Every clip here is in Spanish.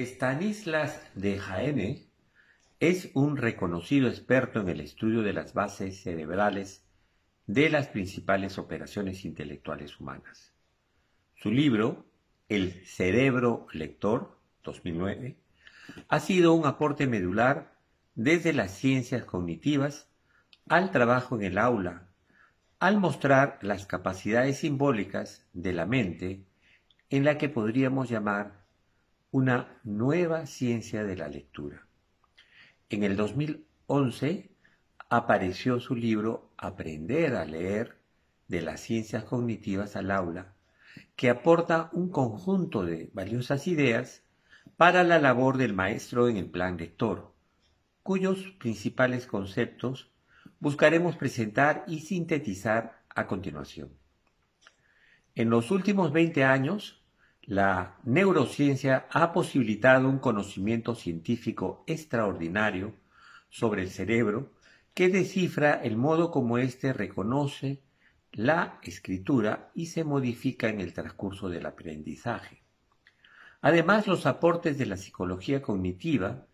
Stanislas de Jaene es un reconocido experto en el estudio de las bases cerebrales de las principales operaciones intelectuales humanas. Su libro, El Cerebro Lector, 2009, ha sido un aporte medular desde las ciencias cognitivas al trabajo en el aula, al mostrar las capacidades simbólicas de la mente en la que podríamos llamar una nueva ciencia de la lectura. En el 2011 apareció su libro Aprender a leer de las ciencias cognitivas al aula, que aporta un conjunto de valiosas ideas para la labor del maestro en el plan lector, cuyos principales conceptos buscaremos presentar y sintetizar a continuación. En los últimos 20 años, la neurociencia ha posibilitado un conocimiento científico extraordinario sobre el cerebro que descifra el modo como éste reconoce la escritura y se modifica en el transcurso del aprendizaje. Además, los aportes de la psicología cognitiva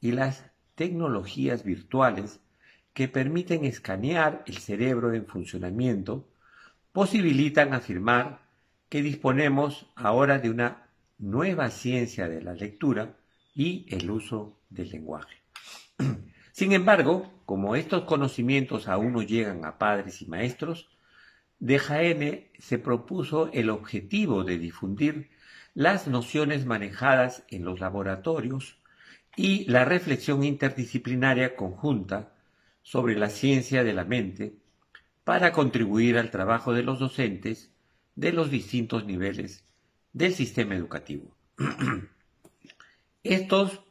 y las tecnologías virtuales que permiten escanear el cerebro en funcionamiento posibilitan afirmar que disponemos ahora de una nueva ciencia de la lectura y el uso del lenguaje. Sin embargo, como estos conocimientos aún no llegan a padres y maestros, de se propuso el objetivo de difundir las nociones manejadas en los laboratorios y la reflexión interdisciplinaria conjunta sobre la ciencia de la mente para contribuir al trabajo de los docentes de los distintos niveles del sistema educativo. Estos,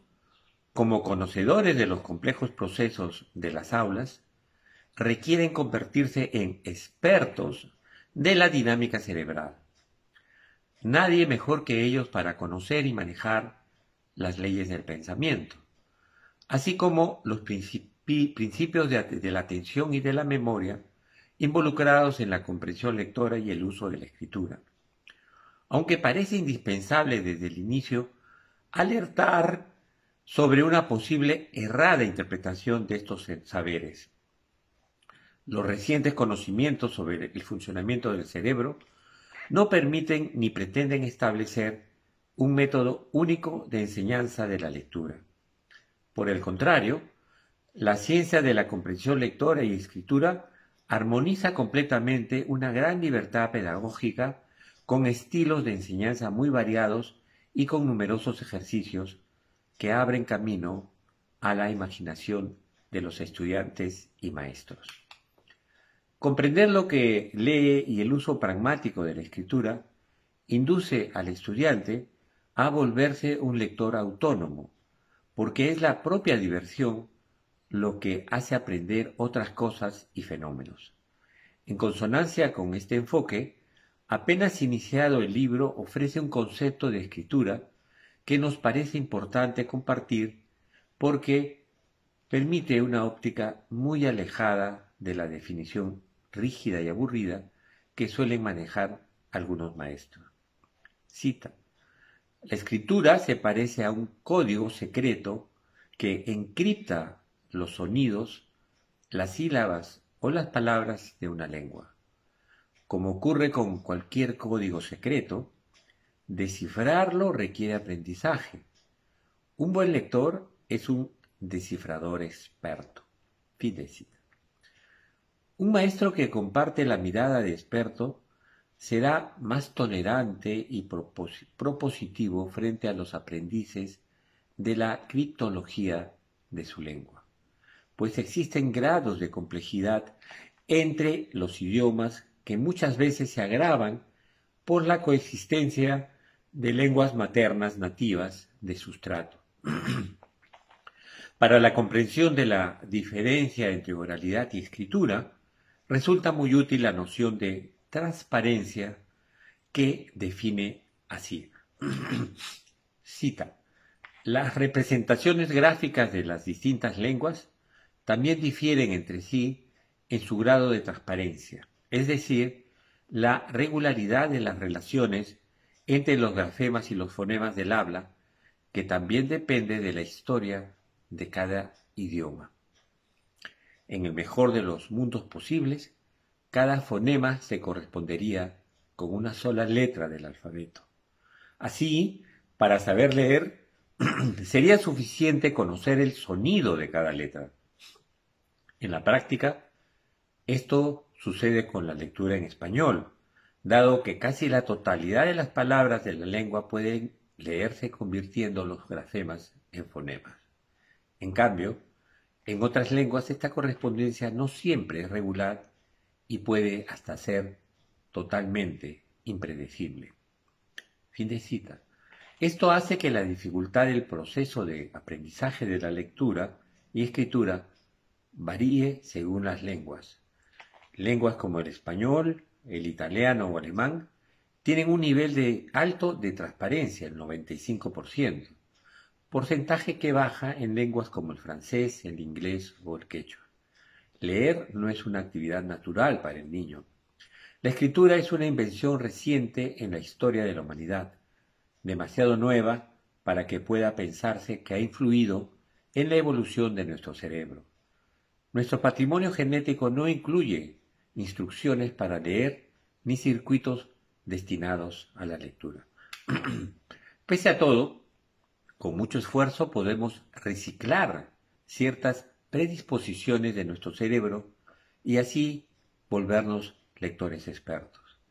como conocedores de los complejos procesos de las aulas, requieren convertirse en expertos de la dinámica cerebral. Nadie mejor que ellos para conocer y manejar las leyes del pensamiento, así como los principios de la atención y de la memoria involucrados en la comprensión lectora y el uso de la escritura. Aunque parece indispensable desde el inicio alertar sobre una posible errada interpretación de estos saberes. Los recientes conocimientos sobre el funcionamiento del cerebro no permiten ni pretenden establecer un método único de enseñanza de la lectura. Por el contrario, la ciencia de la comprensión lectora y escritura armoniza completamente una gran libertad pedagógica con estilos de enseñanza muy variados y con numerosos ejercicios que abren camino a la imaginación de los estudiantes y maestros. Comprender lo que lee y el uso pragmático de la escritura induce al estudiante a volverse un lector autónomo, porque es la propia diversión lo que hace aprender otras cosas y fenómenos. En consonancia con este enfoque, apenas iniciado el libro ofrece un concepto de escritura que nos parece importante compartir porque permite una óptica muy alejada de la definición rígida y aburrida que suelen manejar algunos maestros. Cita. La escritura se parece a un código secreto que encripta los sonidos, las sílabas o las palabras de una lengua. Como ocurre con cualquier código secreto, descifrarlo requiere aprendizaje. Un buen lector es un descifrador experto. Fin Un maestro que comparte la mirada de experto será más tolerante y propositivo frente a los aprendices de la criptología de su lengua pues existen grados de complejidad entre los idiomas que muchas veces se agravan por la coexistencia de lenguas maternas nativas de sustrato. Para la comprensión de la diferencia entre oralidad y escritura, resulta muy útil la noción de transparencia que define así. Cita. Las representaciones gráficas de las distintas lenguas también difieren entre sí en su grado de transparencia, es decir, la regularidad de las relaciones entre los grafemas y los fonemas del habla, que también depende de la historia de cada idioma. En el mejor de los mundos posibles, cada fonema se correspondería con una sola letra del alfabeto. Así, para saber leer, sería suficiente conocer el sonido de cada letra. En la práctica, esto sucede con la lectura en español, dado que casi la totalidad de las palabras de la lengua pueden leerse convirtiendo los grafemas en fonemas. En cambio, en otras lenguas esta correspondencia no siempre es regular y puede hasta ser totalmente impredecible. Fin de cita. Esto hace que la dificultad del proceso de aprendizaje de la lectura y escritura varíe según las lenguas. Lenguas como el español, el italiano o alemán tienen un nivel de alto de transparencia, el 95%, porcentaje que baja en lenguas como el francés, el inglés o el quechua. Leer no es una actividad natural para el niño. La escritura es una invención reciente en la historia de la humanidad, demasiado nueva para que pueda pensarse que ha influido en la evolución de nuestro cerebro. Nuestro patrimonio genético no incluye instrucciones para leer ni circuitos destinados a la lectura. Pese a todo, con mucho esfuerzo podemos reciclar ciertas predisposiciones de nuestro cerebro y así volvernos lectores expertos.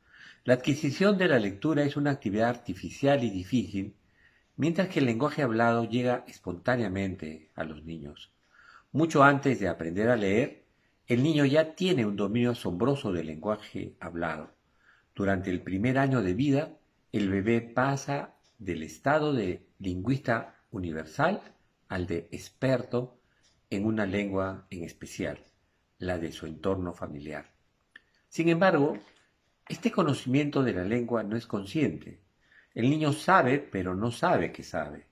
La adquisición de la lectura es una actividad artificial y difícil, mientras que el lenguaje hablado llega espontáneamente a los niños. Mucho antes de aprender a leer, el niño ya tiene un dominio asombroso del lenguaje hablado. Durante el primer año de vida, el bebé pasa del estado de lingüista universal al de experto en una lengua en especial, la de su entorno familiar. Sin embargo, este conocimiento de la lengua no es consciente. El niño sabe, pero no sabe que sabe.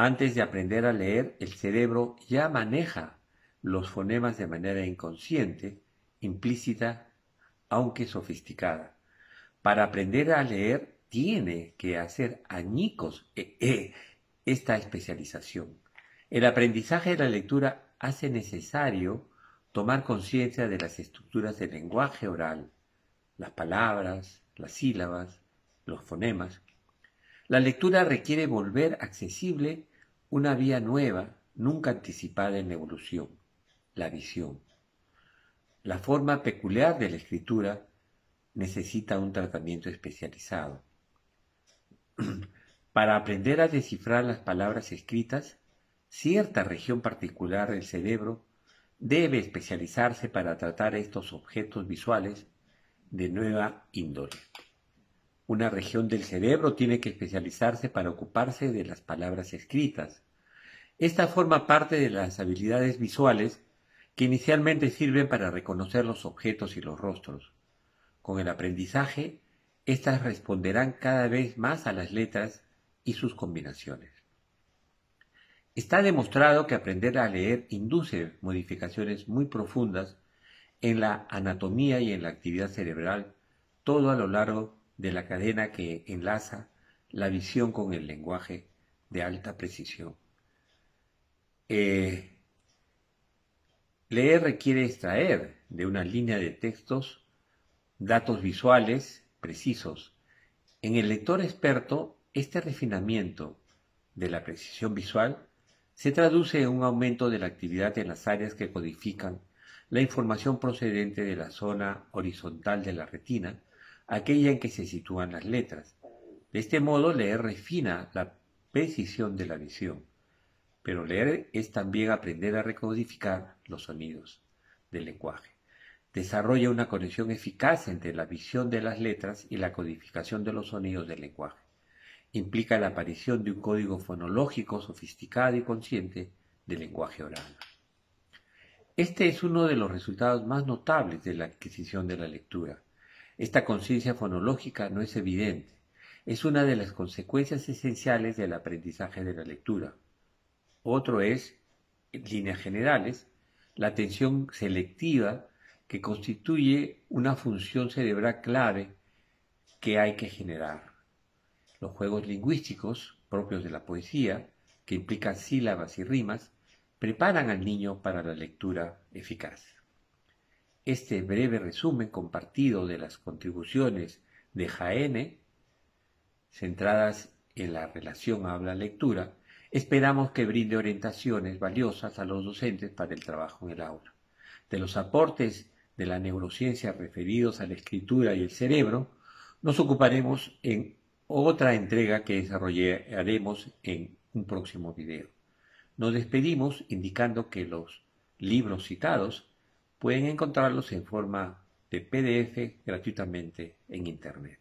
Antes de aprender a leer, el cerebro ya maneja los fonemas de manera inconsciente, implícita, aunque sofisticada. Para aprender a leer, tiene que hacer añicos eh, eh, esta especialización. El aprendizaje de la lectura hace necesario tomar conciencia de las estructuras del lenguaje oral, las palabras, las sílabas, los fonemas, la lectura requiere volver accesible una vía nueva, nunca anticipada en la evolución, la visión. La forma peculiar de la escritura necesita un tratamiento especializado. Para aprender a descifrar las palabras escritas, cierta región particular del cerebro debe especializarse para tratar estos objetos visuales de nueva índole. Una región del cerebro tiene que especializarse para ocuparse de las palabras escritas. Esta forma parte de las habilidades visuales que inicialmente sirven para reconocer los objetos y los rostros. Con el aprendizaje, éstas responderán cada vez más a las letras y sus combinaciones. Está demostrado que aprender a leer induce modificaciones muy profundas en la anatomía y en la actividad cerebral todo a lo largo de la cadena que enlaza la visión con el lenguaje de alta precisión. Eh, leer requiere extraer de una línea de textos datos visuales precisos. En el lector experto, este refinamiento de la precisión visual se traduce en un aumento de la actividad en las áreas que codifican la información procedente de la zona horizontal de la retina, aquella en que se sitúan las letras. De este modo, leer refina la precisión de la visión, pero leer es también aprender a recodificar los sonidos del lenguaje. Desarrolla una conexión eficaz entre la visión de las letras y la codificación de los sonidos del lenguaje. Implica la aparición de un código fonológico sofisticado y consciente del lenguaje oral. Este es uno de los resultados más notables de la adquisición de la lectura esta conciencia fonológica no es evidente. Es una de las consecuencias esenciales del aprendizaje de la lectura. Otro es, en líneas generales, la atención selectiva que constituye una función cerebral clave que hay que generar. Los juegos lingüísticos propios de la poesía, que implican sílabas y rimas, preparan al niño para la lectura eficaz este breve resumen compartido de las contribuciones de Jaene, centradas en la relación habla-lectura, esperamos que brinde orientaciones valiosas a los docentes para el trabajo en el aula. De los aportes de la neurociencia referidos a la escritura y el cerebro, nos ocuparemos en otra entrega que desarrollaremos en un próximo video. Nos despedimos indicando que los libros citados pueden encontrarlos en forma de PDF gratuitamente en Internet.